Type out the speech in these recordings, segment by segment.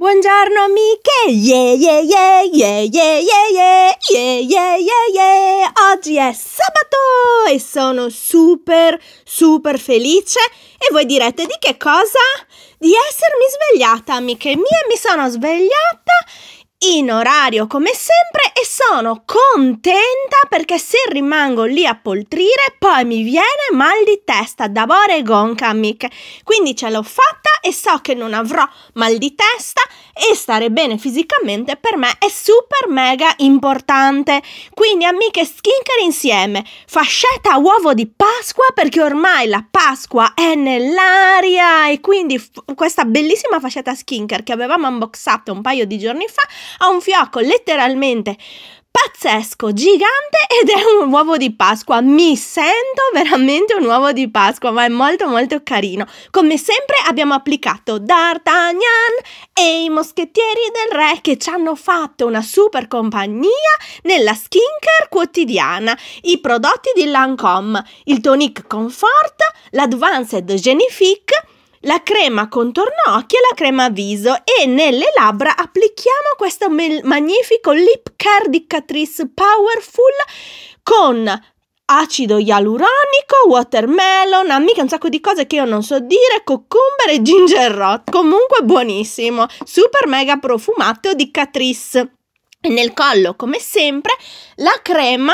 Buongiorno amiche, yeah yeah yeah, yeah yeah yeah yeah, yeah yeah yeah Oggi è sabato e sono super super felice e voi direte di che cosa? Di essermi svegliata amiche mie, mi sono svegliata in orario come sempre e sono contenta perché se rimango lì a poltrire poi mi viene mal di testa da bore gonca amiche. Quindi ce l'ho fatta e so che non avrò mal di testa e stare bene fisicamente per me è super mega importante. Quindi amiche skincare insieme, fascetta uovo di Pasqua perché ormai la Pasqua è nell'aria e quindi f- questa bellissima fascetta skincare che avevamo unboxato un paio di giorni fa ha un fiocco letteralmente pazzesco, gigante ed è un uovo di Pasqua. Mi sento veramente un uovo di Pasqua, ma è molto molto carino. Come sempre abbiamo applicato D'Artagnan e i moschettieri del re che ci hanno fatto una super compagnia nella skincare quotidiana, i prodotti di Lancome, il tonic Comfort, l'Advanced Genifique la crema contorno occhi e la crema viso e nelle labbra applichiamo questo magnifico Lip Care di Catrice Powerful con acido ialuronico, watermelon, amiche un sacco di cose che io non so dire, cucumber e ginger rot, comunque buonissimo, super mega profumato di Catrice. E nel collo, come sempre, la crema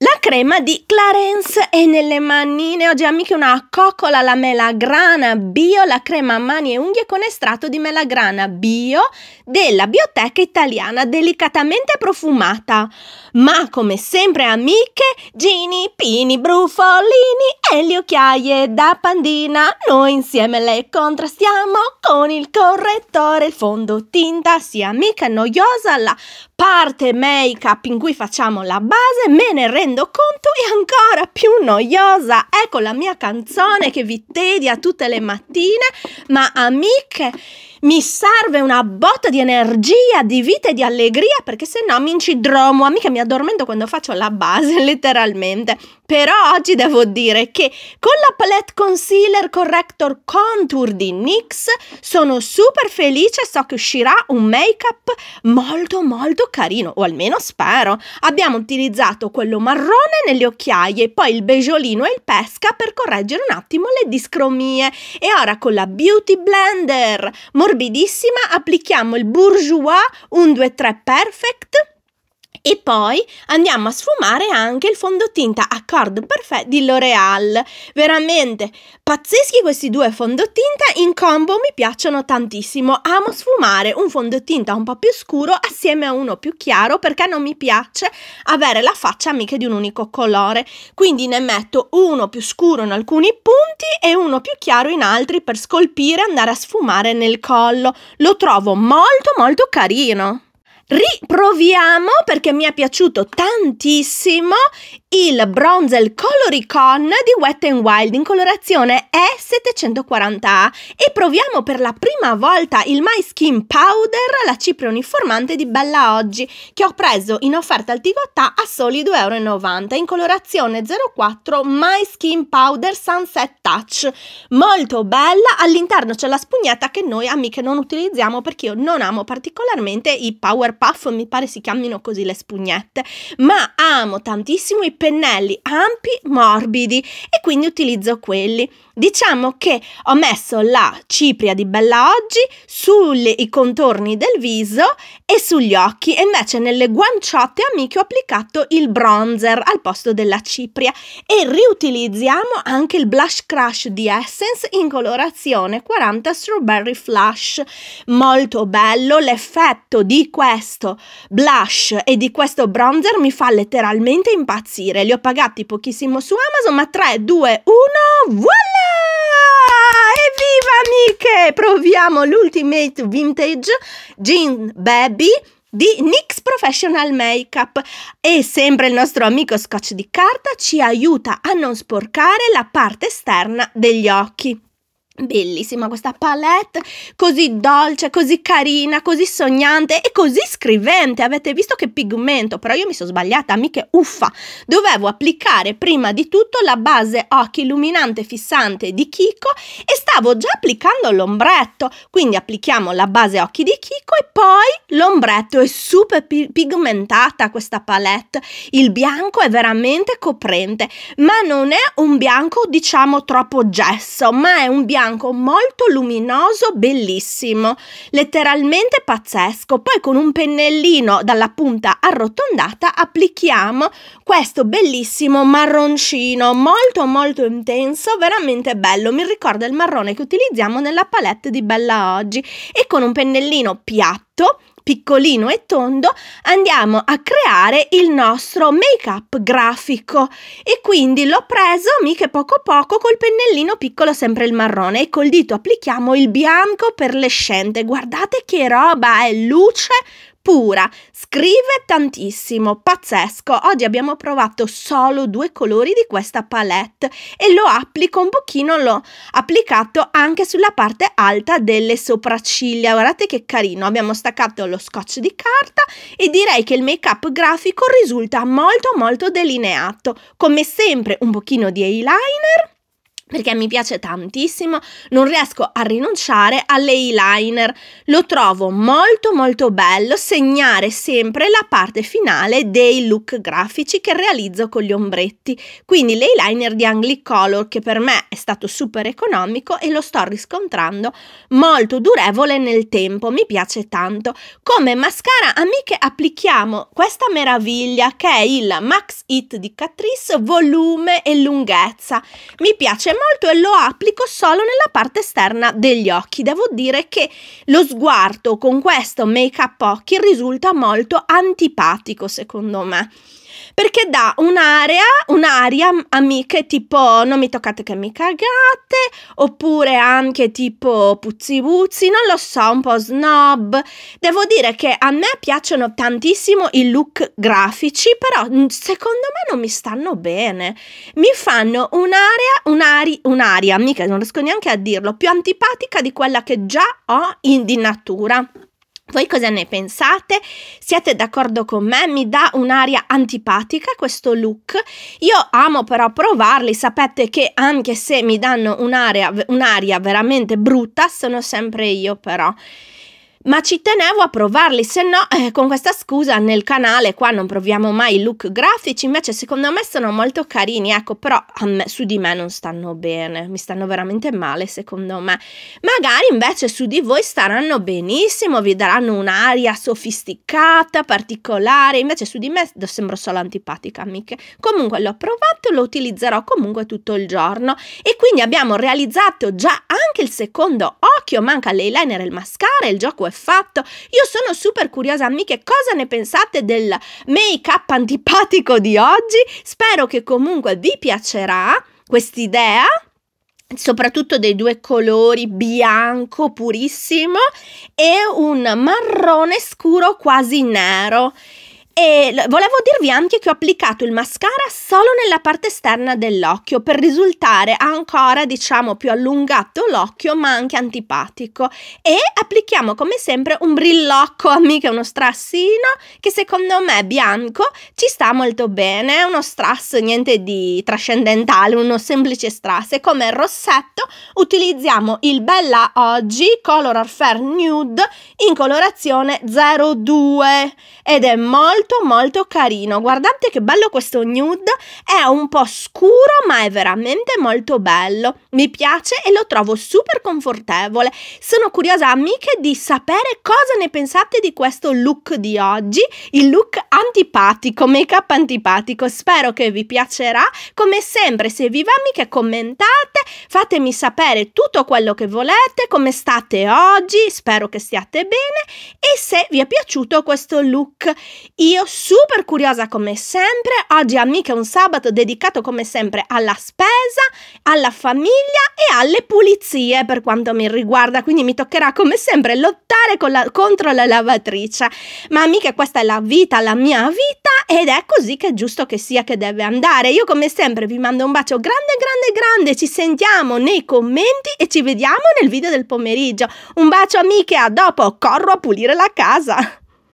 la crema di Clarence è nelle manine. Oggi amiche una coccola alla melagrana bio, la crema a mani e unghie con estratto di melagrana bio della Bioteca Italiana, delicatamente profumata. Ma come sempre amiche, Gini, Pini, Brufolini e le occhiaie da pandina, noi insieme le contrastiamo con il correttore, il fondotinta, sia mica noiosa la parte make up in cui facciamo la base, me ne rendo rendo conto è ancora più noiosa. Ecco la mia canzone che vi tedia tutte le mattine, ma amiche, mi serve una botta di energia, di vita e di allegria perché se no mi incidromo, amiche mi addormento quando faccio la base, letteralmente. Però oggi devo dire che con la palette concealer corrector contour di NYX sono super felice, so che uscirà un make-up molto molto carino, o almeno spero. Abbiamo utilizzato quello marrone nelle occhiaie, poi il beigeolino e il pesca per correggere un attimo le discromie. E ora con la Beauty Blender morbidissima applichiamo il Bourjois 123 Perfect e poi andiamo a sfumare anche il fondotinta Accord Parfait di L'Oreal. Veramente pazzeschi questi due fondotinta, in combo mi piacciono tantissimo. Amo sfumare un fondotinta un po' più scuro assieme a uno più chiaro perché non mi piace avere la faccia mica di un unico colore. Quindi ne metto uno più scuro in alcuni punti e uno più chiaro in altri per scolpire e andare a sfumare nel collo. Lo trovo molto molto carino riproviamo perché mi è piaciuto tantissimo il Bronzel Coloricon di Wet n Wild in colorazione E740A e proviamo per la prima volta il My Skin Powder, la cipria uniformante di Bella Oggi, che ho preso in offerta al Tivotà a soli 2,90€ in colorazione 04 My Skin Powder Sunset Touch. Molto bella, all'interno c'è la spugnetta che noi amiche non utilizziamo perché io non amo particolarmente i Power Puff, mi pare si chiamino così le spugnette, ma amo tantissimo i pennelli ampi, morbidi e quindi utilizzo quelli. Diciamo che ho messo la cipria di Bella Oggi sui contorni del viso e sugli occhi e invece nelle guanciotte amiche ho applicato il bronzer al posto della cipria e riutilizziamo anche il Blush Crush di Essence in colorazione 40 Strawberry Flush. Molto bello l'effetto di questo questo blush e di questo bronzer mi fa letteralmente impazzire. Li ho pagati pochissimo su Amazon, ma 3, 2, 1, voilà! Evviva amiche! Proviamo l'Ultimate Vintage Jean Baby di NYX Professional Makeup e sempre il nostro amico scotch di carta ci aiuta a non sporcare la parte esterna degli occhi. Bellissima questa palette, così dolce, così carina, così sognante e così scrivente. Avete visto che pigmento, però io mi sono sbagliata, mica uffa. Dovevo applicare prima di tutto la base occhi illuminante fissante di Kiko e stavo già applicando l'ombretto, quindi applichiamo la base occhi di Kiko e poi l'ombretto è super pigmentata questa palette, il bianco è veramente coprente, ma non è un bianco diciamo troppo gesso, ma è un bianco molto luminoso, bellissimo, letteralmente pazzesco, poi con un pennellino dalla punta arrotondata applichiamo questo bellissimo marroncino, molto molto intenso, veramente bello, mi ricorda il marrone colorazione che utilizziamo nella palette di Bella Oggi e con un pennellino piatto piccolino e tondo andiamo a creare il nostro make up grafico e quindi l'ho preso mica poco poco col pennellino piccolo sempre il marrone e col dito applichiamo il bianco perlescente guardate che roba è luce pura, scrive tantissimo, pazzesco. Oggi abbiamo provato solo due colori di questa palette e lo applico un pochino, l'ho applicato anche sulla parte alta delle sopracciglia. Guardate che carino, abbiamo staccato lo scotch di carta e direi che il make up grafico risulta molto molto delineato. Come sempre un pochino di eyeliner perché mi piace tantissimo, non riesco a rinunciare all'eyeliner. Lo trovo molto molto bello segnare sempre la parte finale dei look grafici che realizzo con gli ombretti. Quindi l'eyeliner di Color che per me è stato super economico e lo sto riscontrando molto durevole nel tempo, mi piace tanto. Come mascara amiche applichiamo questa meraviglia che è il Max It di Catrice volume e lunghezza. Mi piace molto e lo applico solo nella parte esterna degli occhi. Devo dire che lo sguardo con questo make up occhi risulta molto antipatico secondo me perché dà un'area, un'aria amiche tipo non mi toccate che mi cagate, oppure anche tipo puzzi puzzi, non lo so, un po' snob. Devo dire che a me piacciono tantissimo i look grafici, però secondo me non mi stanno bene. Mi fanno un'area, un'aria, un'aria, mica non riesco neanche a dirlo, più antipatica di quella che già ho in, di natura. Voi cosa ne pensate? Siete d'accordo con me? Mi dà un'aria antipatica questo look? Io amo però provarli, sapete che anche se mi danno un'aria, un veramente brutta, sono sempre io però ma ci tenevo a provarli, se no eh, con questa scusa nel canale qua non proviamo mai i look grafici, invece secondo me sono molto carini, ecco, però me, su di me non stanno bene, mi stanno veramente male secondo me. Magari invece su di voi staranno benissimo, vi daranno un'aria sofisticata, particolare, invece su di me sembro solo antipatica, amiche. Comunque l'ho provato, e lo utilizzerò comunque tutto il giorno e quindi abbiamo realizzato già anche il secondo occhio, manca l'eyeliner e il mascara, il gioco è fatto. Io sono super curiosa, amiche, cosa ne pensate del make-up antipatico di oggi? Spero che comunque vi piacerà quest'idea soprattutto dei due colori bianco purissimo e un marrone scuro quasi nero e volevo dirvi anche che ho applicato il mascara solo nella parte esterna dell'occhio per risultare ancora diciamo più allungato l'occhio ma anche antipatico e applichiamo come sempre un brillocco mica uno strassino che secondo me bianco ci sta molto bene uno strass niente di trascendentale uno semplice strass e come rossetto utilizziamo il Bella Oggi Color Fair Nude in colorazione 02 ed è molto molto molto carino. Guardate che bello questo nude, è un po' scuro ma è veramente molto bello. Mi piace e lo trovo super confortevole. Sono curiosa amiche di sapere cosa ne pensate di questo look di oggi, il look antipatico, make up antipatico. Spero che vi piacerà. Come sempre, se vi va amiche commentate, fatemi sapere tutto quello che volete, come state oggi, spero che stiate bene e se vi è piaciuto questo look. Io io super curiosa come sempre, oggi amiche un sabato dedicato come sempre alla spesa, alla famiglia e alle pulizie per quanto mi riguarda, quindi mi toccherà come sempre lottare la, contro la lavatrice. Ma amiche questa è la vita, la mia vita ed è così che è giusto che sia che deve andare. Io come sempre vi mando un bacio grande grande grande, ci sentiamo nei commenti e ci vediamo nel video del pomeriggio. Un bacio amiche, a dopo, corro a pulire la casa!